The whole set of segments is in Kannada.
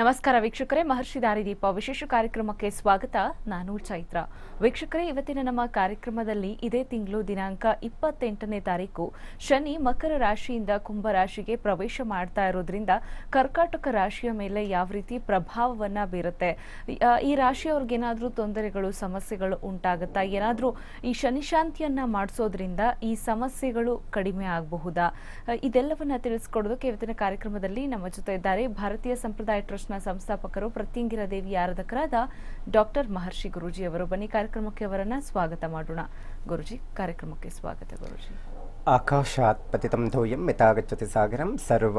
ನಮಸ್ಕಾರ ವೀಕ್ಷಕರೇ ಮಹರ್ಷಿ ದಾರಿದೀಪ ವಿಶೇಷ ಕಾರ್ಯಕ್ರಮಕ್ಕೆ ಸ್ವಾಗತ ನಾನು ಚೈತ್ರ ವೀಕ್ಷಕರೇ ಇವತ್ತಿನ ನಮ್ಮ ಕಾರ್ಯಕ್ರಮದಲ್ಲಿ ಇದೇ ತಿಂಗಳು ದಿನಾಂಕ ಇಪ್ಪತ್ತೆಂಟನೇ ತಾರೀಕು ಶನಿ ಮಕರ ರಾಶಿಯಿಂದ ಕುಂಭ ರಾಶಿಗೆ ಪ್ರವೇಶ ಮಾಡ್ತಾ ಇರೋದ್ರಿಂದ ಕರ್ಕಾಟಕ ರಾಶಿಯ ಮೇಲೆ ಯಾವ ರೀತಿ ಪ್ರಭಾವವನ್ನ ಬೀರುತ್ತೆ ಈ ರಾಶಿಯವ್ರಿಗೇನಾದರೂ ತೊಂದರೆಗಳು ಸಮಸ್ಯೆಗಳು ಉಂಟಾಗುತ್ತಾ ಏನಾದರೂ ಈ ಶನಿಶಾಂತಿಯನ್ನು ಮಾಡಿಸೋದ್ರಿಂದ ಈ ಸಮಸ್ಯೆಗಳು ಕಡಿಮೆ ಆಗಬಹುದಾ ಇದೆಲ್ಲವನ್ನ ತಿಳಿಸ್ಕೊಡೋದಕ್ಕೆ ಇವತ್ತಿನ ಕಾರ್ಯಕ್ರಮದಲ್ಲಿ ನಮ್ಮ ಜೊತೆ ಇದ್ದಾರೆ ಭಾರತೀಯ ಸಂಪ್ರದಾಯ ಟ್ರಸ್ಟ್ನ ಸಂಸ್ಥಾಪಕರು ಪ್ರತ್ಯಂಗಿರ ದೇವಿಯ ಆರಾಧಕರಾದ ಡಾಕ್ಟರ್ ಮಹರ್ಷಿ ಗುರುಜಿ ಅವರು ಬನ್ನಿ ಕಾರ್ಯಕ್ರಮಕ್ಕೆ ಅವರನ್ನ ಸ್ವಾಗತ ಮಾಡೋಣ ಗುರುಜಿ ಕಾರ್ಯಕ್ರಮಕ್ಕೆ ಸ್ವಾಗತ ಗುರುಜಿ ಆಕಾಶಾತ್ ಪತಿತಂ ಸಾಗರಂ ಸರ್ವ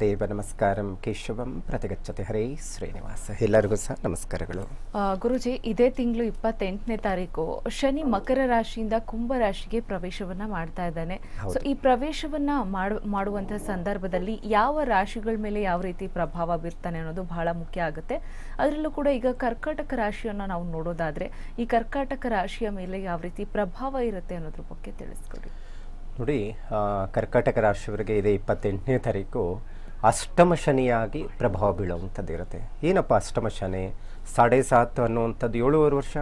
ದೇವ ನಮಸ್ಕಾರಂ ಕೇಶವಂ ಪ್ರತಿಗಚ್ಚತಿ ಹರೇ ಶ್ರೀನಿವಾಸ ಎಲ್ಲರಿಗೂ ಸಹ ನಮಸ್ಕಾರಗಳು ಗುರುಜಿ ಇದೇ ತಿಂಗಳು ಇಪ್ಪತ್ತೆಂಟನೇ ತಾರೀಕು ಶನಿ ಮಕರ ರಾಶಿಯಿಂದ ಕುಂಭ ರಾಶಿಗೆ ಪ್ರವೇಶವನ್ನ ಮಾಡ್ತಾ ಇದ್ದಾನೆ ಸೊ ಈ ಪ್ರವೇಶವನ್ನ ಮಾಡುವಂತಹ ಸಂದರ್ಭದಲ್ಲಿ ಯಾವ ರಾಶಿಗಳ ಮೇಲೆ ಯಾವ ರೀತಿ ಪ್ರಭಾವ ಬೀರ್ತಾನೆ ಅನ್ನೋದು ಬಹಳ ಮುಖ್ಯ ಆಗುತ್ತೆ ಅದರಲ್ಲೂ ಕೂಡ ಈಗ ಕರ್ಕಾಟಕ ರಾಶಿಯನ್ನ ನಾವು ನೋಡೋದಾದ್ರೆ ಈ ಕರ್ಕಾಟಕ ರಾಶಿಯ ಮೇಲೆ ಯಾವ ರೀತಿ ಪ್ರಭಾವ ಇರುತ್ತೆ ಅನ್ನೋದ್ರ ಬಗ್ಗೆ ತಿಳಿಸ್ಕೊಡಿ ನೋಡಿ ಕರ್ಕಾಟಕ ರಾಶಿಯವರಿಗೆ ಇದೆ ಇಪ್ಪತ್ತೆಂಟನೇ ತಾರೀಕು ಅಷ್ಟಮ ಶನಿಯಾಗಿ ಪ್ರಭಾವ ಬೀಳುವಂಥದ್ದು ಇರುತ್ತೆ ಏನಪ್ಪ ಅಷ್ಟಮ ಶನಿ ಸಾಡೆ ಸಾತು ಅನ್ನುವಂಥದ್ದು ಏಳುವರೆ ವರ್ಷ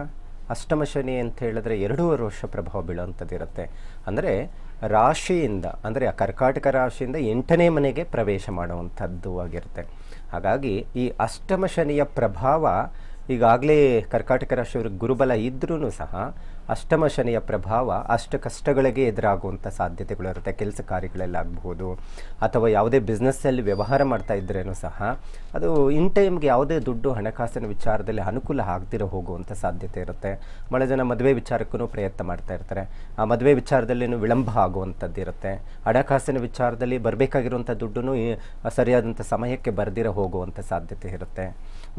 ಅಷ್ಟಮ ಶನಿ ಅಂತ ಹೇಳಿದ್ರೆ ಎರಡೂವರೆ ವರ್ಷ ಪ್ರಭಾವ ಬೀಳುವಂಥದ್ದು ಇರುತ್ತೆ ಅಂದರೆ ರಾಶಿಯಿಂದ ಅಂದರೆ ಆ ಕರ್ಕಾಟಕ ರಾಶಿಯಿಂದ ಎಂಟನೇ ಮನೆಗೆ ಪ್ರವೇಶ ಮಾಡುವಂಥದ್ದು ಆಗಿರುತ್ತೆ ಹಾಗಾಗಿ ಈ ಅಷ್ಟಮ ಶನಿಯ ಪ್ರಭಾವ ಈಗಾಗಲೇ ಕರ್ಕಾಟಕ ರಾಶಿಯವ್ರಿಗೆ ಗುರುಬಲ ಇದ್ರೂ ಸಹ ಅಷ್ಟಮ ಶನಿಯ ಪ್ರಭಾವ ಅಷ್ಟು ಕಷ್ಟಗಳಿಗೆ ಎದುರಾಗುವಂಥ ಸಾಧ್ಯತೆಗಳು ಇರುತ್ತೆ ಕೆಲಸ ಕಾರ್ಯಗಳಲ್ಲಾಗಬಹುದು ಅಥವಾ ಯಾವುದೇ ಬಿಸ್ನೆಸ್ಸಲ್ಲಿ ವ್ಯವಹಾರ ಮಾಡ್ತಾ ಇದ್ರೇನು ಸಹ ಅದು ಇನ್ ಟೈಮ್ಗೆ ಯಾವುದೇ ದುಡ್ಡು ಹಣಕಾಸಿನ ವಿಚಾರದಲ್ಲಿ ಅನುಕೂಲ ಆಗ್ದಿರೋ ಹೋಗುವಂಥ ಸಾಧ್ಯತೆ ಇರುತ್ತೆ ಭಾಳ ಜನ ಮದುವೆ ವಿಚಾರಕ್ಕೂ ಪ್ರಯತ್ನ ಮಾಡ್ತಾ ಇರ್ತಾರೆ ಆ ಮದುವೆ ವಿಚಾರದಲ್ಲಿನೂ ವಿಳಂಬ ಆಗುವಂಥದ್ದು ಇರುತ್ತೆ ಹಣಕಾಸಿನ ವಿಚಾರದಲ್ಲಿ ಬರಬೇಕಾಗಿರುವಂಥ ದುಡ್ಡು ಸರಿಯಾದಂಥ ಸಮಯಕ್ಕೆ ಬರೆದಿರೋ ಹೋಗುವಂಥ ಸಾಧ್ಯತೆ ಇರುತ್ತೆ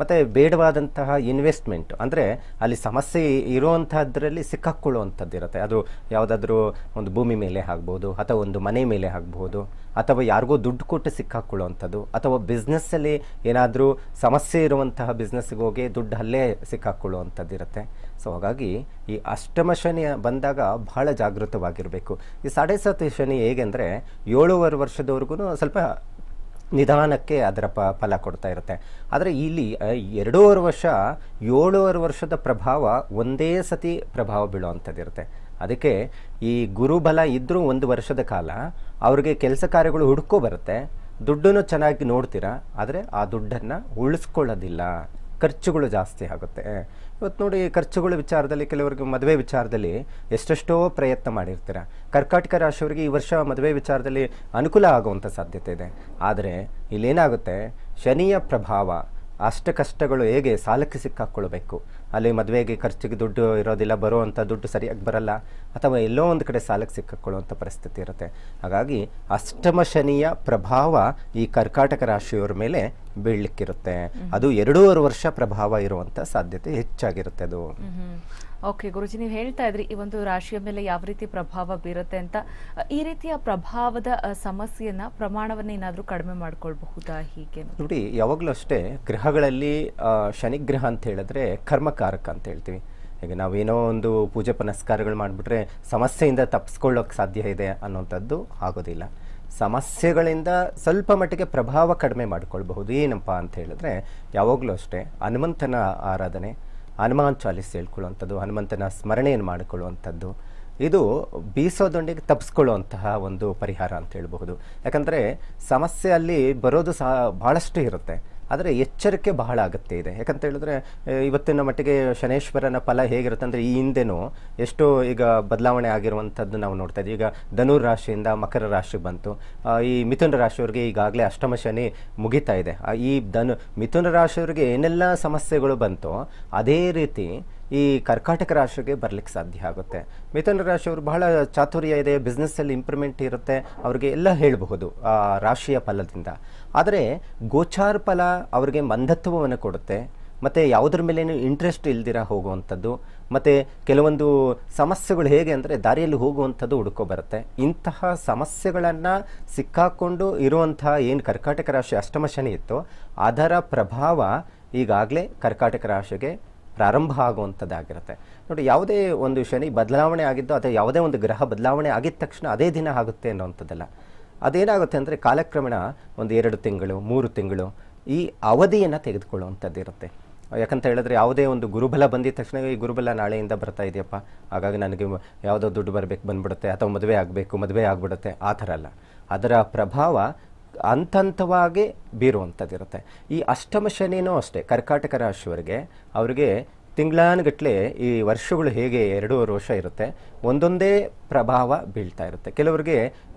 ಮತ್ತು ಬೇಡವಾದಂತಹ ಇನ್ವೆಸ್ಟ್ಮೆಂಟ್ ಅಂದರೆ ಅಲ್ಲಿ ಸಮಸ್ಯೆ ಇರುವಂಥದ್ರಲ್ಲಿ ಸಿಕ್ಕಾಕ್ಕೊಳ್ಳುವಂಥದ್ದು ಇರುತ್ತೆ ಅದು ಯಾವುದಾದ್ರೂ ಒಂದು ಭೂಮಿ ಮೇಲೆ ಆಗ್ಬೋದು ಅಥವಾ ಒಂದು ಮನೆ ಮೇಲೆ ಆಗ್ಬೋದು ಅಥವಾ ಯಾರಿಗೋ ದುಡ್ಡು ಕೊಟ್ಟು ಸಿಕ್ಕಾಕ್ಕೊಳ್ಳುವಂಥದ್ದು ಅಥವಾ ಬಿಸ್ನೆಸ್ಸಲ್ಲಿ ಏನಾದರೂ ಸಮಸ್ಯೆ ಇರುವಂತಹ ಬಿಸ್ನೆಸ್ಗೆ ಹೋಗಿ ದುಡ್ಡು ಅಲ್ಲೇ ಸಿಕ್ಕಾಕ್ಕೊಳ್ಳುವಂಥದ್ದು ಇರುತ್ತೆ ಸೊ ಹಾಗಾಗಿ ಈ ಅಷ್ಟಮ ಶನಿ ಬಂದಾಗ ಬಹಳ ಜಾಗೃತವಾಗಿರಬೇಕು ಈ ಸಾಡೆ ಶನಿ ಹೇಗೆಂದರೆ ಏಳುವರೆ ವರ್ಷದವರೆಗೂ ಸ್ವಲ್ಪ ನಿಧಾನಕ್ಕೆ ಅದರ ಪ ಫಲ ಕೊಡ್ತಾ ಇರುತ್ತೆ ಆದರೆ ಇಲ್ಲಿ ಎರಡೂವರೆ ವರ್ಷ ಏಳೂವರೆ ವರ್ಷದ ಪ್ರಭಾವ ಒಂದೇ ಸತಿ ಪ್ರಭಾವ ಬೀಳುವಂಥದ್ದಿರುತ್ತೆ ಅದಕ್ಕೆ ಈ ಗುರುಬಲ ಇದ್ದರೂ ಒಂದು ವರ್ಷದ ಕಾಲ ಅವ್ರಿಗೆ ಕೆಲಸ ಕಾರ್ಯಗಳು ಹುಡುಕೋ ಬರುತ್ತೆ ದುಡ್ಡನ್ನು ಚೆನ್ನಾಗಿ ನೋಡ್ತೀರಾ ಆದರೆ ಆ ದುಡ್ಡನ್ನು ಉಳಿಸ್ಕೊಳ್ಳೋದಿಲ್ಲ ಖರ್ಚುಗಳು ಜಾಸ್ತಿ ಆಗುತ್ತೆ ಇವತ್ತು ನೋಡಿ ಖರ್ಚುಗಳ ವಿಚಾರದಲ್ಲಿ ಕೆಲವರಿಗೆ ಮದುವೆ ವಿಚಾರದಲ್ಲಿ ಎಷ್ಟೆಷ್ಟೋ ಪ್ರಯತ್ನ ಮಾಡಿರ್ತೀರ ಕರ್ಕಾಟಕ ರಾಶಿಯವರಿಗೆ ಈ ವರ್ಷ ಮದುವೆ ವಿಚಾರದಲ್ಲಿ ಅನುಕೂಲ ಆಗುವಂಥ ಸಾಧ್ಯತೆ ಇದೆ ಆದರೆ ಇಲ್ಲೇನಾಗುತ್ತೆ ಶನಿಯ ಪ್ರಭಾವ ಅಷ್ಟ ಕಷ್ಟಗಳು ಹೇಗೆ ಸಾಲಕ್ಕೆ ಸಿಕ್ಕಾಕ್ಕೊಳ್ಬೇಕು ಅಲ್ಲಿ ಮದುವೆಗೆ ಖರ್ಚಿಗೆ ದುಡ್ಡು ಇರೋದಿಲ್ಲ ಬರುವಂಥ ದುಡ್ಡು ಸರಿಯಾಗಿ ಬರಲ್ಲ ಅಥವಾ ಎಲ್ಲೋ ಒಂದು ಕಡೆ ಸಾಲಕ್ಕೆ ಸಿಕ್ಕಾಕ್ಕೊಳ್ಳುವಂಥ ಪರಿಸ್ಥಿತಿ ಇರುತ್ತೆ ಹಾಗಾಗಿ ಅಷ್ಟಮ ಶನಿಯ ಪ್ರಭಾವ ಈ ಕರ್ಕಾಟಕ ರಾಶಿಯವರ ಮೇಲೆ ಬೀಳಲಿಕ್ಕಿರುತ್ತೆ ಅದು ಎರಡೂವರೆ ವರ್ಷ ಪ್ರಭಾವ ಇರುವಂತ ಸಾಧ್ಯತೆ ಹೆಚ್ಚಾಗಿರುತ್ತೆ ಅದು ಓಕೆ ಗುರುಜಿ ನೀವು ಹೇಳ್ತಾ ಇದ್ರಿ ಈ ಒಂದು ರಾಶಿಯ ಮೇಲೆ ಯಾವ ರೀತಿ ಪ್ರಭಾವ ಬೀರುತ್ತೆ ಅಂತ ಈ ರೀತಿಯ ಪ್ರಭಾವದ ಸಮಸ್ಯೆಯನ್ನ ಪ್ರಮಾಣವನ್ನ ಏನಾದರೂ ಕಡಿಮೆ ಮಾಡ್ಕೊಳ್ಬಹುದಾ ಹೀಗೆ ನೋಡಿ ಯಾವಾಗಲೂ ಅಷ್ಟೇ ಗ್ರಹಗಳಲ್ಲಿ ಶನಿಗ್ರಹ ಅಂತ ಹೇಳಿದ್ರೆ ಕರ್ಮಕಾರಕ ಅಂತ ಹೇಳ್ತೀವಿ ಈಗ ನಾವೇನೋ ಒಂದು ಪೂಜೆ ಪುನಸ್ಕಾರಗಳು ಮಾಡಿಬಿಟ್ರೆ ಸಮಸ್ಯೆಯಿಂದ ತಪ್ಪಿಸ್ಕೊಳ್ಳೋಕೆ ಸಾಧ್ಯ ಇದೆ ಅನ್ನೋಂಥದ್ದು ಆಗೋದಿಲ್ಲ ಸಮಸ್ಯೆಗಳಿಂದ ಸ್ವಲ್ಪ ಮಟ್ಟಿಗೆ ಪ್ರಭಾವ ಕಡಿಮೆ ಮಾಡಿಕೊಳ್ಬಹುದು ಏನಪ್ಪ ಅಂತ ಹೇಳಿದ್ರೆ ಯಾವಾಗಲೂ ಅಷ್ಟೇ ಹನುಮಂತನ ಆರಾಧನೆ ಹನುಮಾನ್ ಚಾಲಿಸ್ ಹೇಳ್ಕೊಳ್ಳುವಂಥದ್ದು ಹನುಮಂತನ ಸ್ಮರಣೆಯನ್ನು ಮಾಡಿಕೊಳ್ಳುವಂಥದ್ದು ಇದು ಬೀಸೋದೊಂದಿಗೆ ತಪ್ಪಿಸ್ಕೊಳ್ಳುವಂತಹ ಒಂದು ಪರಿಹಾರ ಅಂತ ಹೇಳಬಹುದು ಯಾಕಂದರೆ ಸಮಸ್ಯೆ ಅಲ್ಲಿ ಬರೋದು ಸಹ ಭಾಳಷ್ಟು ಇರುತ್ತೆ ಆದರೆ ಎಚ್ಚರಿಕೆ ಬಹಳ ಅಗತ್ಯ ಇದೆ ಯಾಕಂತ ಹೇಳಿದ್ರೆ ಇವತ್ತಿನ ಮಟ್ಟಿಗೆ ಶನೇಶ್ವರನ ಫಲ ಹೇಗಿರುತ್ತೆ ಅಂದರೆ ಈ ಹಿಂದೆನೂ ಎಷ್ಟೋ ಈಗ ಬದಲಾವಣೆ ಆಗಿರುವಂಥದ್ದು ನಾವು ನೋಡ್ತಾ ಇದ್ದೀವಿ ಈಗ ಧನುರ್ ರಾಶಿಯಿಂದ ಮಕರ ರಾಶಿ ಬಂತು ಈ ಮಿಥುನ ರಾಶಿಯವರಿಗೆ ಈಗಾಗಲೇ ಅಷ್ಟಮ ಶನಿ ಮುಗಿತಾ ಇದೆ ಈ ಧನು ಮಿಥುನ ರಾಶಿಯವರಿಗೆ ಏನೆಲ್ಲ ಸಮಸ್ಯೆಗಳು ಬಂತೋ ಅದೇ ರೀತಿ ಈ ಕರ್ಕಾಟಕ ರಾಶಿಗೆ ಬರಲಿಕ್ಕೆ ಸಾಧ್ಯ ಆಗುತ್ತೆ ಮಿಥುನ ರಾಶಿಯವರು ಬಹಳ ಚಾತುರ್ಯ ಇದೆ ಬಿಸ್ನೆಸ್ಸಲ್ಲಿ ಇಂಪ್ರೂವ್ಮೆಂಟ್ ಇರುತ್ತೆ ಅವ್ರಿಗೆ ಎಲ್ಲ ಹೇಳಬಹುದು ಆ ರಾಶಿಯ ಫಲದಿಂದ ಆದರೆ ಗೋಚಾರ ಫಲ ಅವರಿಗೆ ಮಂದತ್ವವನ್ನು ಕೊಡುತ್ತೆ ಮತ್ತು ಯಾವುದ್ರ ಮೇಲೇನು ಇಂಟ್ರೆಸ್ಟ್ ಇಲ್ದಿರ ಹೋಗುವಂಥದ್ದು ಮತ್ತು ಕೆಲವೊಂದು ಸಮಸ್ಯೆಗಳು ಹೇಗೆ ಅಂದರೆ ದಾರಿಯಲ್ಲಿ ಹೋಗುವಂಥದ್ದು ಹುಡುಕೋ ಬರುತ್ತೆ ಇಂತಹ ಸಮಸ್ಯೆಗಳನ್ನು ಸಿಕ್ಕಾಕೊಂಡು ಇರುವಂತಹ ಏನು ಕರ್ಕಾಟಕ ರಾಶಿ ಅಷ್ಟಮ ಶನಿ ಇತ್ತು ಅದರ ಪ್ರಭಾವ ಈಗಾಗಲೇ ಕರ್ಕಾಟಕ ರಾಶಿಗೆ ಪ್ರಾರಂಭ ಆಗುವಂಥದ್ದಾಗಿರುತ್ತೆ ನೋಡಿ ಯಾವುದೇ ಒಂದು ಶನಿ ಬದಲಾವಣೆ ಆಗಿದ್ದು ಅಥವಾ ಯಾವುದೇ ಒಂದು ಗ್ರಹ ಬದಲಾವಣೆ ಆಗಿದ್ದ ತಕ್ಷಣ ಅದೇ ದಿನ ಆಗುತ್ತೆ ಅನ್ನೋವಂಥದ್ದಲ್ಲ ಅದೇನಾಗುತ್ತೆ ಅಂದರೆ ಕಾಲಕ್ರಮೇಣ ಒಂದು ಎರಡು ತಿಂಗಳು ಮೂರು ತಿಂಗಳು ಈ ಅವಧಿಯನ್ನು ತೆಗೆದುಕೊಳ್ಳುವಂಥದ್ದು ಇರುತ್ತೆ ಯಾಕಂತ ಹೇಳಿದ್ರೆ ಯಾವುದೇ ಒಂದು ಗುರುಬಲ ಬಂದಿದ ತಕ್ಷಣ ಈ ಗುರುಬಲ ನಾಳೆಯಿಂದ ಬರ್ತಾ ಇದೆಯಪ್ಪ ಹಾಗಾಗಿ ನನಗೆ ಯಾವುದೋ ದುಡ್ಡು ಬರಬೇಕು ಬಂದ್ಬಿಡುತ್ತೆ ಅಥವಾ ಮದುವೆ ಆಗಬೇಕು ಮದುವೆ ಆಗಿಬಿಡುತ್ತೆ ಆ ಥರ ಅಲ್ಲ ಅದರ ಪ್ರಭಾವ ಹಂತವಾಗಿ ಬೀರುವಂಥದ್ದಿರುತ್ತೆ ಈ ಅಷ್ಟಮ ಶನಿನೂ ಅಷ್ಟೇ ಕರ್ಕಾಟಕ ರಾಶಿಯವರಿಗೆ ಅವರಿಗೆ ತಿಂಗಳಾನುಗಟ್ಟಲೆ ಈ ವರ್ಷಗಳು ಹೇಗೆ ಎರಡೂವರೆ ವರ್ಷ ಇರುತ್ತೆ ಒಂದೊಂದೇ ಪ್ರಭಾವ ಬೀಳ್ತಾ ಇರುತ್ತೆ ಕೆಲವರಿಗೆ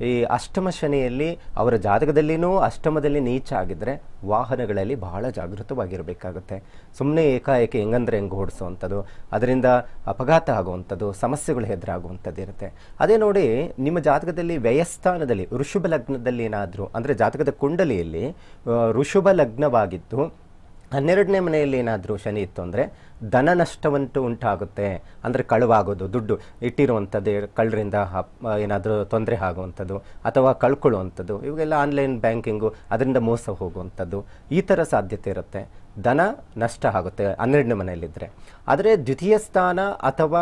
ಈ ಅಷ್ಟಮ ಶನಿಯಲ್ಲಿ ಅವರ ಜಾತಕದಲ್ಲಿನೂ ಅಷ್ಟಮದಲ್ಲಿ ನೀಚ ಆಗಿದ್ರೆ ವಾಹನಗಳಲ್ಲಿ ಬಹಳ ಜಾಗೃತವಾಗಿರಬೇಕಾಗುತ್ತೆ ಸುಮ್ಮನೆ ಏಕಾಏಕಿ ಹೆಂಗಂದ್ರೆ ಹೆಂಗೆ ಓಡಿಸುವಂಥದ್ದು ಅದರಿಂದ ಅಪಘಾತ ಆಗುವಂಥದ್ದು ಸಮಸ್ಯೆಗಳು ಹೆದರಾಗುವಂಥದ್ದು ಇರುತ್ತೆ ಅದೇ ನೋಡಿ ನಿಮ್ಮ ಜಾತಕದಲ್ಲಿ ವ್ಯಯಸ್ಥಾನದಲ್ಲಿ ಋಷುಭ ಲಗ್ನದಲ್ಲಿ ಏನಾದರೂ ಅಂದರೆ ಜಾತಕದ ಕುಂಡಲಿಯಲ್ಲಿ ಋಷುಭ ಲಗ್ನವಾಗಿದ್ದು ಹನ್ನೆರಡನೇ ಮನೆಯಲ್ಲಿ ಏನಾದರೂ ಶನಿ ಇತ್ತು ಅಂದರೆ ಧನ ನಷ್ಟವಂತೂ ಉಂಟಾಗುತ್ತೆ ಅಂದರೆ ಕಳುವಾಗೋದು ದುಡ್ಡು ಇಟ್ಟಿರುವಂಥದ್ದು ಕಳ್ಳರಿಂದ ಏನಾದರೂ ತೊಂದರೆ ಆಗುವಂಥದ್ದು ಅಥವಾ ಕಳ್ಕೊಳ್ಳುವಂಥದ್ದು ಇವಾಗೆಲ್ಲ ಆನ್ಲೈನ್ ಬ್ಯಾಂಕಿಂಗು ಅದರಿಂದ ಮೋಸ ಹೋಗುವಂಥದ್ದು ಈ ಥರ ಸಾಧ್ಯತೆ ಇರುತ್ತೆ ದನ ನಷ್ಟ ಆಗುತ್ತೆ ಹನ್ನೆರಡನೇ ಮನೆಯಲ್ಲಿದ್ದರೆ ಆದರೆ ದ್ವಿತೀಯ ಸ್ಥಾನ ಅಥವಾ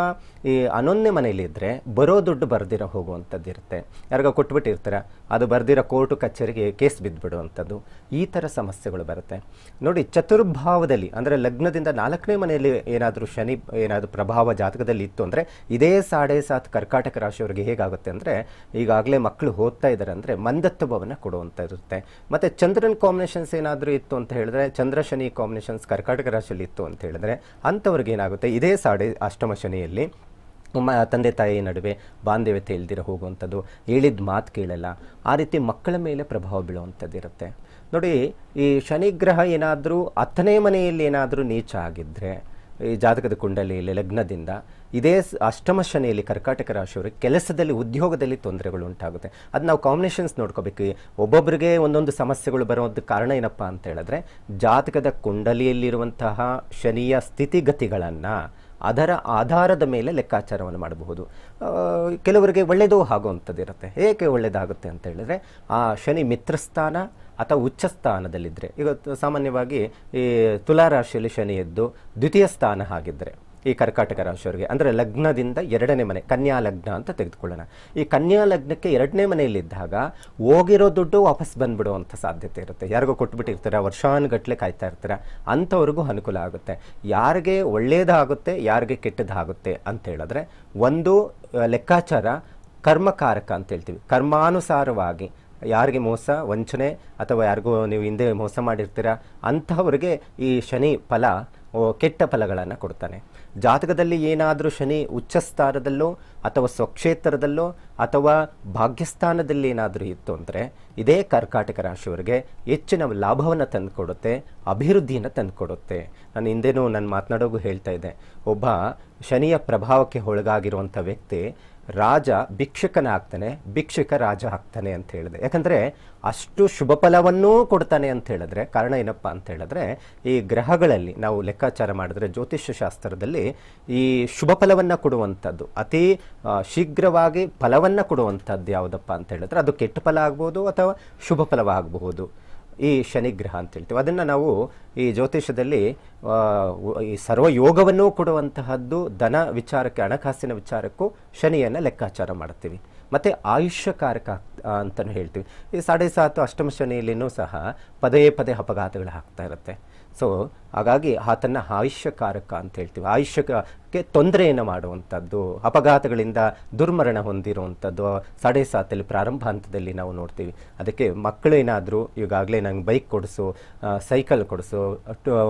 ಈ ಹನ್ನೊಂದನೇ ಮನೆಯಲ್ಲಿದ್ದರೆ ಬರೋ ದುಡ್ಡು ಬರ್ದಿರೋ ಹೋಗುವಂಥದ್ದು ಇರುತ್ತೆ ಯಾರಿಗೋ ಕೊಟ್ಬಿಟ್ಟಿರ್ತಾರೆ ಅದು ಬರ್ದಿರೋ ಕೋರ್ಟು ಕಚೇರಿಗೆ ಕೇಸ್ ಬಿದ್ದುಬಿಡುವಂಥದ್ದು ಈ ಥರ ಸಮಸ್ಯೆಗಳು ಬರುತ್ತೆ ನೋಡಿ ಚತುರ್ಭಾವದಲ್ಲಿ ಅಂದರೆ ಲಗ್ನದಿಂದ ನಾಲ್ಕನೇ ಮನೆಯಲ್ಲಿ ಏನಾದರೂ ಶನಿ ಏನಾದರೂ ಪ್ರಭಾವ ಜಾತಕದಲ್ಲಿ ಇತ್ತು ಅಂದರೆ ಇದೇ ಸಾಡೆ ಸಾತ್ ಕರ್ಕಾಟಕ ರಾಶಿಯವರಿಗೆ ಹೇಗಾಗುತ್ತೆ ಅಂದರೆ ಈಗಾಗಲೇ ಮಕ್ಕಳು ಓದ್ತಾ ಇದ್ದಾರೆ ಅಂದರೆ ಮಂದತ್ವವನ್ನು ಕೊಡುವಂಥ ಇರುತ್ತೆ ಮತ್ತು ಚಂದ್ರನ ಕಾಂಬಿನೇಷನ್ಸ್ ಏನಾದರೂ ಇತ್ತು ಅಂತ ಹೇಳಿದ್ರೆ ಚಂದ್ರ ಶನಿ ಕಾಂಬಿನೇಷನ್ಸ್ ಕರ್ಕಾಟಕ ರಾಶಿಯಲ್ಲಿತ್ತು ಅಂತ ಹೇಳಿದ್ರೆ ಅಂಥವ್ರಿಗೆ ಏನಾಗುತ್ತೆ ಇದೇ ಸಾಡೆ ಅಷ್ಟಮ ಶನಿಯಲ್ಲಿ ಮ ತಂದೆ ತಾಯಿ ನಡುವೆ ಬಾಂಧವ್ಯತೆ ಇಲ್ದಿರ ಹೋಗುವಂಥದ್ದು ಹೇಳಿದ ಮಾತು ಕೇಳಲ್ಲ ಆ ರೀತಿ ಮಕ್ಕಳ ಮೇಲೆ ಪ್ರಭಾವ ಬೀಳುವಂಥದ್ದು ಇರುತ್ತೆ ನೋಡಿ ಈ ಶನಿಗ್ರಹ ಏನಾದರೂ ಹತ್ತನೇ ಮನೆಯಲ್ಲಿ ಏನಾದರೂ ನೀಚ ಆಗಿದ್ದರೆ ಈ ಜಾತಕದ ಕುಂಡಲಿಯಲ್ಲಿ ಲಗ್ನದಿಂದ ಇದೇ ಅಷ್ಟಮ ಶನಿಯಲ್ಲಿ ಕರ್ಕಾಟಕ ರಾಶಿಯವರು ಕೆಲಸದಲ್ಲಿ ಉದ್ಯೋಗದಲ್ಲಿ ತೊಂದರೆಗಳು ಉಂಟಾಗುತ್ತೆ ಅದು ನಾವು ಕಾಂಬಿನೇಷನ್ಸ್ ನೋಡ್ಕೋಬೇಕು ಒಬ್ಬೊಬ್ಬರಿಗೆ ಒಂದೊಂದು ಸಮಸ್ಯೆಗಳು ಬರೋದು ಕಾರಣ ಏನಪ್ಪ ಅಂತ ಹೇಳಿದ್ರೆ ಜಾತಕದ ಕುಂಡಲಿಯಲ್ಲಿರುವಂತಹ ಶನಿಯ ಸ್ಥಿತಿಗತಿಗಳನ್ನು ಅದರ ಆಧಾರದ ಮೇಲೆ ಲೆಕ್ಕಾಚಾರವನ್ನು ಮಾಡಬಹುದು ಕೆಲವರಿಗೆ ಒಳ್ಳೆಯದು ಆಗುವಂಥದ್ದಿರುತ್ತೆ ಏಕೆ ಒಳ್ಳೆಯದಾಗುತ್ತೆ ಅಂತ ಹೇಳಿದ್ರೆ ಆ ಶನಿ ಮಿತ್ರಸ್ಥಾನ ಅಥವಾ ಉಚ್ಚ ಸ್ಥಾನದಲ್ಲಿದ್ದರೆ ಈಗ ಸಾಮಾನ್ಯವಾಗಿ ಈ ತುಲಾರಾಶಿಯಲ್ಲಿ ಶನಿ ಎದ್ದು ದ್ವಿತೀಯ ಸ್ಥಾನ ಆಗಿದ್ದರೆ ಈ ಕರ್ಕಾಟಕ ರಾಶಿಯವರಿಗೆ ಅಂದರೆ ಲಗ್ನದಿಂದ ಎರಡನೇ ಮನೆ ಕನ್ಯಾ ಲಗ್ನ ಅಂತ ತೆಗೆದುಕೊಳ್ಳೋಣ ಈ ಕನ್ಯಾ ಲಗ್ನಕ್ಕೆ ಎರಡನೇ ಮನೆಯಲ್ಲಿದ್ದಾಗ ಹೋಗಿರೋ ದುಡ್ಡು ವಾಪಸ್ ಬಂದುಬಿಡುವಂಥ ಸಾಧ್ಯತೆ ಇರುತ್ತೆ ಯಾರಿಗೂ ಕೊಟ್ಬಿಟ್ಟಿರ್ತಾರೆ ವರ್ಷಾನುಗಟ್ಟಲೆ ಕಾಯ್ತಾ ಇರ್ತಾರೆ ಅಂಥವ್ರಿಗೂ ಅನುಕೂಲ ಆಗುತ್ತೆ ಯಾರಿಗೆ ಒಳ್ಳೆಯದಾಗುತ್ತೆ ಯಾರಿಗೆ ಕೆಟ್ಟದಾಗುತ್ತೆ ಅಂತ ಹೇಳಿದ್ರೆ ಒಂದು ಲೆಕ್ಕಾಚಾರ ಕರ್ಮಕಾರಕ ಅಂತ ಹೇಳ್ತೀವಿ ಕರ್ಮಾನುಸಾರವಾಗಿ ಯಾರಿಗೆ ಮೋಸ ವಂಚನೆ ಅಥವಾ ಯಾರಿಗೂ ನೀವು ಹಿಂದೆ ಮೋಸ ಮಾಡಿರ್ತೀರ ಅಂಥವ್ರಿಗೆ ಈ ಶನಿ ಫಲ ಕೆಟ್ಟ ಫಲಗಳನ್ನು ಕೊಡ್ತಾನೆ ಜಾತಕದಲ್ಲಿ ಏನಾದರೂ ಶನಿ ಉಚ್ಚ ಅಥವಾ ಸ್ವಕ್ಷೇತ್ರದಲ್ಲೋ ಅಥವಾ ಭಾಗ್ಯಸ್ಥಾನದಲ್ಲಿ ಏನಾದರೂ ಇತ್ತು ಅಂದರೆ ಇದೇ ಕರ್ಕಾಟಕ ರಾಶಿಯವರಿಗೆ ಹೆಚ್ಚಿನ ಲಾಭವನ್ನು ತಂದುಕೊಡುತ್ತೆ ಅಭಿವೃದ್ಧಿಯನ್ನು ತಂದುಕೊಡುತ್ತೆ ನಾನು ಹಿಂದೆನೂ ನಾನು ಮಾತನಾಡೋಗು ಹೇಳ್ತಾ ಇದ್ದೆ ಒಬ್ಬ ಶನಿಯ ಪ್ರಭಾವಕ್ಕೆ ಒಳಗಾಗಿರುವಂಥ ವ್ಯಕ್ತಿ ರಾಜ ಭಿಕ್ಷುಕನ ಆಗ್ತಾನೆ ಭಿಕ್ಷುಕ ರಾಜ ಆಗ್ತಾನೆ ಅಂತ ಹೇಳಿದೆ ಯಾಕಂದರೆ ಅಷ್ಟು ಶುಭ ಫಲವನ್ನೂ ಕೊಡ್ತಾನೆ ಅಂತ ಹೇಳಿದ್ರೆ ಕಾರಣ ಏನಪ್ಪ ಅಂತ ಹೇಳಿದ್ರೆ ಈ ಗ್ರಹಗಳಲ್ಲಿ ನಾವು ಲೆಕ್ಕಾಚಾರ ಮಾಡಿದ್ರೆ ಜ್ಯೋತಿಷ್ಯ ಶಾಸ್ತ್ರದಲ್ಲಿ ಈ ಶುಭ ಫಲವನ್ನು ಕೊಡುವಂಥದ್ದು ಅತಿ ಶೀಘ್ರವಾಗಿ ಫಲವನ್ನು ಕೊಡುವಂಥದ್ದು ಯಾವುದಪ್ಪ ಅಂತ ಹೇಳಿದ್ರೆ ಅದು ಕೆಟ್ಟ ಫಲ ಆಗ್ಬೋದು ಅಥವಾ ಶುಭ ಫಲವಾಗಬಹುದು ಈ ಶನಿಗ್ರಹ ಅಂತ ಹೇಳ್ತೀವಿ ಅದನ್ನು ನಾವು ಈ ಜ್ಯೋತಿಷದಲ್ಲಿ ಈ ಸರ್ವಯೋಗವನ್ನು ಕೊಡುವಂತಹದ್ದು ಧನ ವಿಚಾರಕ್ಕೆ ಹಣಕಾಸಿನ ವಿಚಾರಕ್ಕೂ ಶನಿಯನ್ನು ಲೆಕ್ಕಾಚಾರ ಮಾಡ್ತೀವಿ ಮತ್ತು ಆಯುಷ್ಯಕಾರಕ ಅಂತಲೂ ಹೇಳ್ತೀವಿ ಈ ಸಾಡೆ ಸಾತು ಅಷ್ಟಮ ಶನಿಯಲ್ಲಿಯೂ ಸಹ ಪದೇ ಪದೇ ಅಪಘಾತಗಳು ಆಗ್ತಾ ಇರುತ್ತೆ ಸೊ ಹಾಗಾಗಿ ಆತನ ಆಯುಷ್ಯಕಾರಕ ಅಂತ ಹೇಳ್ತೀವಿ ಆಯುಷ್ಯಕ್ಕೆ ತೊಂದರೆಯನ್ನು ಮಾಡುವಂಥದ್ದು ಅಪಘಾತಗಳಿಂದ ದುರ್ಮರಣ ಹೊಂದಿರುವಂಥದ್ದು ಸಡೆ ಸಾತಲ್ಲಿ ಪ್ರಾರಂಭ ಹಂತದಲ್ಲಿ ನಾವು ನೋಡ್ತೀವಿ ಅದಕ್ಕೆ ಮಕ್ಕಳೇನಾದರೂ ಈಗಾಗಲೇ ನಂಗೆ ಬೈಕ್ ಕೊಡಿಸು ಸೈಕಲ್ ಕೊಡಿಸು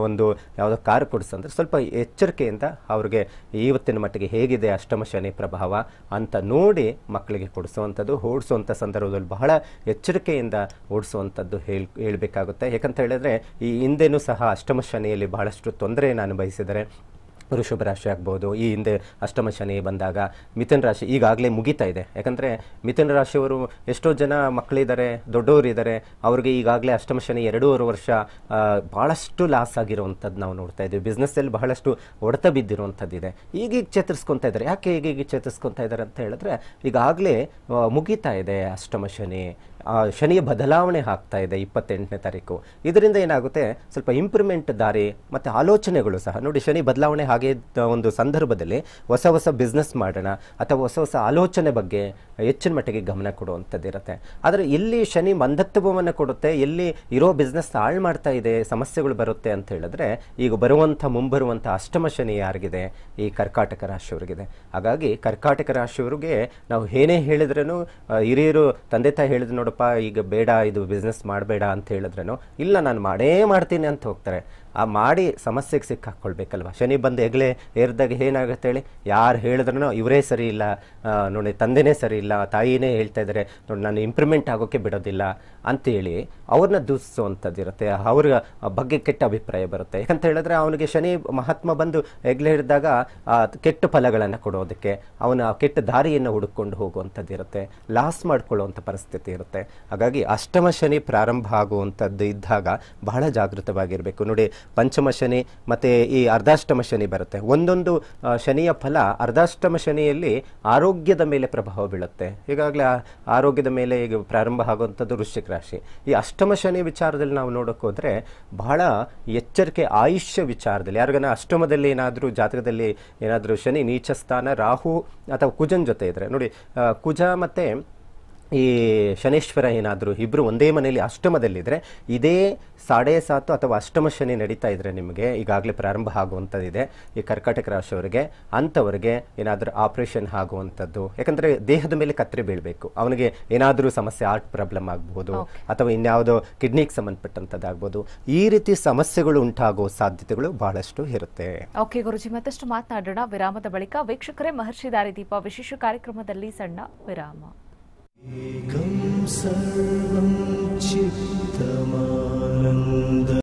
ಒಂದು ಯಾವುದೋ ಕಾರ್ ಕೊಡಿಸು ಅಂದರೆ ಸ್ವಲ್ಪ ಎಚ್ಚರಿಕೆಯಿಂದ ಅವ್ರಿಗೆ ಇವತ್ತಿನ ಮಟ್ಟಿಗೆ ಹೇಗಿದೆ ಅಷ್ಟಮ ಶನಿ ಪ್ರಭಾವ ಅಂತ ನೋಡಿ ಮಕ್ಕಳಿಗೆ ಕೊಡಿಸುವಂಥದ್ದು ಓಡಿಸುವಂಥ ಸಂದರ್ಭದಲ್ಲಿ ಬಹಳ ಎಚ್ಚರಿಕೆಯಿಂದ ಓಡಿಸುವಂಥದ್ದು ಹೇಳಿ ಹೇಳಬೇಕಾಗುತ್ತೆ ಯಾಕಂತ ಹೇಳಿದ್ರೆ ಈ ಹಿಂದೆನೂ ಸಹ ಅಷ್ಟಮ ಶನಿಯಲ್ಲಿ ಬಹಳಷ್ಟು ತೊಂದರೆಯನ್ನು ಅನುಭವಿಸಿದರೆ ವೃಷಭ ರಾಶಿ ಆಗ್ಬೋದು ಈ ಹಿಂದೆ ಅಷ್ಟಮ ಶನಿ ಬಂದಾಗ ಮಿಥುನ ರಾಶಿ ಈಗಾಗಲೇ ಮುಗಿತಾ ಇದೆ ಯಾಕಂದರೆ ಮಿಥುನ ರಾಶಿಯವರು ಎಷ್ಟೋ ಜನ ಮಕ್ಕಳಿದ್ದಾರೆ ದೊಡ್ಡವರಿದ್ದಾರೆ ಅವ್ರಿಗೆ ಈಗಾಗಲೇ ಅಷ್ಟಮ ಶನಿ ಎರಡೂವರೆ ವರ್ಷ ಭಾಳಷ್ಟು ಲಾಸ್ ಆಗಿರುವಂಥದ್ದು ನಾವು ನೋಡ್ತಾ ಇದ್ದೀವಿ ಬಿಸ್ನೆಸ್ಸಲ್ಲಿ ಬಹಳಷ್ಟು ಹೊಡೆತ ಬಿದ್ದಿರುವಂಥದ್ದಿದೆ ಈಗೀಗ ಚೇತರಿಸ್ಕೊತಾ ಇದ್ದಾರೆ ಯಾಕೆ ಈಗೀಗ ಚೇತರಿಸ್ಕೊತಾ ಇದ್ದಾರೆ ಅಂತ ಹೇಳಿದ್ರೆ ಈಗಾಗಲೇ ಮುಗಿತಾ ಇದೆ ಅಷ್ಟಮ ಶನಿ ಶನಿಯ ಬದಲಾವಣೆ ಆಗ್ತಾ ಇದೆ ಇಪ್ಪತ್ತೆಂಟನೇ ತಾರೀಕು ಇದರಿಂದ ಏನಾಗುತ್ತೆ ಸ್ವಲ್ಪ ಇಂಪ್ರೂವ್ಮೆಂಟ್ ದಾರಿ ಮತ್ತು ಆಲೋಚನೆಗಳು ಸಹ ನೋಡಿ ಶನಿ ಬದಲಾವಣೆ ಹಾಗೆ ಒಂದು ಸಂದರ್ಭದಲ್ಲಿ ಹೊಸ ಹೊಸ ಬಿಸ್ನೆಸ್ ಮಾಡೋಣ ಅಥವಾ ಹೊಸ ಹೊಸ ಆಲೋಚನೆ ಬಗ್ಗೆ ಹೆಚ್ಚಿನ ಮಟ್ಟಿಗೆ ಗಮನ ಕೊಡುವಂಥದ್ದಿರುತ್ತೆ ಆದರೆ ಇಲ್ಲಿ ಶನಿ ಮಂದತ್ವವನ್ನು ಕೊಡುತ್ತೆ ಎಲ್ಲಿ ಇರೋ ಬಿಸ್ನೆಸ್ ಹಾಳು ಮಾಡ್ತಾ ಇದೆ ಸಮಸ್ಯೆಗಳು ಬರುತ್ತೆ ಅಂತ ಹೇಳಿದ್ರೆ ಈಗ ಬರುವಂಥ ಮುಂಬರುವಂಥ ಅಷ್ಟಮ ಶನಿ ಯಾರಿಗಿದೆ ಈ ಕರ್ಕಾಟಕ ರಾಶಿಯವರಿಗಿದೆ ಹಾಗಾಗಿ ಕರ್ಕಾಟಕ ರಾಶಿಯವರಿಗೆ ನಾವು ಏನೇ ಹೇಳಿದ್ರೂ ಹಿರಿಯರು ತಂದೆ ತಾಯಿ ಹೇಳಿದ್ರು ನೋಡಪ್ಪ ಈಗ ಬೇಡ ಇದು ಬಿಸ್ನೆಸ್ ಮಾಡಬೇಡ ಅಂತ ಹೇಳಿದ್ರೇನು ಇಲ್ಲ ನಾನು ಮಾಡೇ ಮಾಡ್ತೀನಿ ಅಂತ ಹೋಗ್ತಾರೆ ಆ ಮಾಡಿ ಸಮಸ್ಯೆಗೆ ಸಿಕ್ಕಾಕ್ಕೊಳ್ಬೇಕಲ್ವ ಶನಿ ಬಂದು ಹೆಗ್ಲೆ ಏರಿದಾಗ ಏನಾಗುತ್ತೆ ಹೇಳಿ ಯಾರು ಹೇಳಿದ್ರೂ ಇವರೇ ಸರಿ ಇಲ್ಲ ನೋಡಿ ತಂದೆಯೇ ಸರಿ ಇಲ್ಲ ತಾಯಿನೇ ಹೇಳ್ತಾ ಇದ್ದಾರೆ ನೋಡಿ ನಾನು ಇಂಪ್ರೂವ್ಮೆಂಟ್ ಆಗೋಕ್ಕೆ ಬಿಡೋದಿಲ್ಲ ಅಂತೇಳಿ ಅವ್ರನ್ನ ದೂಸಿಸುವಂಥದ್ದು ಇರುತ್ತೆ ಅವ್ರ ಬಗ್ಗೆ ಕೆಟ್ಟ ಅಭಿಪ್ರಾಯ ಬರುತ್ತೆ ಯಾಕಂತ ಹೇಳಿದ್ರೆ ಅವನಿಗೆ ಶನಿ ಮಹಾತ್ಮ ಬಂದು ಹೆಗ್ಲೆ ಹಿಡಿದಾಗ ಕೆಟ್ಟ ಫಲಗಳನ್ನು ಕೊಡೋದಕ್ಕೆ ಅವನ ಕೆಟ್ಟ ದಾರಿಯನ್ನು ಹುಡುಕೊಂಡು ಹೋಗುವಂಥದ್ದು ಇರುತ್ತೆ ಲಾಸ್ ಮಾಡ್ಕೊಳ್ಳುವಂಥ ಪರಿಸ್ಥಿತಿ ಇರುತ್ತೆ ಹಾಗಾಗಿ ಅಷ್ಟಮ ಶನಿ ಪ್ರಾರಂಭ ಆಗುವಂಥದ್ದು ಇದ್ದಾಗ ಬಹಳ ಜಾಗೃತವಾಗಿರಬೇಕು ನೋಡಿ ಪಂಚಮ ಶನಿ ಮತ್ತು ಈ ಅರ್ಧಾಷ್ಟಮ ಶನಿ ಬರುತ್ತೆ ಒಂದೊಂದು ಶನಿಯ ಫಲ ಅರ್ಧಾಷ್ಟಮ ಶನಿಯಲ್ಲಿ ಆರೋಗ್ಯದ ಮೇಲೆ ಪ್ರಭಾವ ಬೀಳುತ್ತೆ ಈಗಾಗಲೇ ಆರೋಗ್ಯದ ಮೇಲೆ ಈಗ ಪ್ರಾರಂಭ ಆಗುವಂಥದ್ದು ವೃಶ್ಚಿಕ ರಾಶಿ ಈ ಅಷ್ಟಮ ಶನಿ ವಿಚಾರದಲ್ಲಿ ನಾವು ನೋಡೋಕೆ ಹೋದರೆ ಬಹಳ ಎಚ್ಚರಿಕೆ ಆಯುಷ್ಯ ವಿಚಾರದಲ್ಲಿ ಯಾರಿಗನ ಅಷ್ಟಮದಲ್ಲಿ ಏನಾದರೂ ಜಾತಕದಲ್ಲಿ ಏನಾದರೂ ಶನಿ ನೀಚ ಸ್ಥಾನ ರಾಹು ಅಥವಾ ಕುಜನ್ ಜೊತೆ ಇದ್ದರೆ ನೋಡಿ ಕುಜ ಮತ್ತು ಈ ಶನೇಶ್ವರ ಏನಾದರೂ ಇಬ್ಬರು ಒಂದೇ ಮನೆಯಲ್ಲಿ ಅಷ್ಟಮದಲ್ಲಿದ್ದರೆ ಇದೇ ಸಾಡೆ ಸಾತು ಅಥವಾ ಅಷ್ಟಮ ಶನಿ ನಡೀತಾ ಇದ್ದರೆ ನಿಮಗೆ ಈಗಾಗಲೇ ಪ್ರಾರಂಭ ಆಗುವಂಥದ್ದಿದೆ ಈ ಕರ್ಕಾಟಕ ರಾಶಿಯವರಿಗೆ ಅಂಥವ್ರಿಗೆ ಏನಾದರೂ ಆಪರೇಷನ್ ಆಗುವಂಥದ್ದು ಯಾಕಂದರೆ ದೇಹದ ಮೇಲೆ ಕತ್ತರಿ ಬೀಳಬೇಕು ಅವನಿಗೆ ಏನಾದರೂ ಸಮಸ್ಯೆ ಆರ್ಟ್ ಪ್ರಾಬ್ಲಮ್ ಆಗ್ಬೋದು ಅಥವಾ ಇನ್ಯಾವುದೋ ಕಿಡ್ನಿಗೆ ಸಂಬಂಧಪಟ್ಟಂಥದ್ದಾಗ್ಬೋದು ಈ ರೀತಿ ಸಮಸ್ಯೆಗಳು ಉಂಟಾಗುವ ಸಾಧ್ಯತೆಗಳು ಬಹಳಷ್ಟು ಇರುತ್ತೆ ಓಕೆ ಗುರುಜಿ ಮತ್ತಷ್ಟು ಮಾತನಾಡೋಣ ವಿರಾಮದ ಬಳಿಕ ವೀಕ್ಷಕರೇ ಮಹರ್ಷಿ ದಾರಿದೀಪ ವಿಶೇಷ ಕಾರ್ಯಕ್ರಮದಲ್ಲಿ ಸಣ್ಣ ವಿರಾಮ सर्वं चित्तमानन्द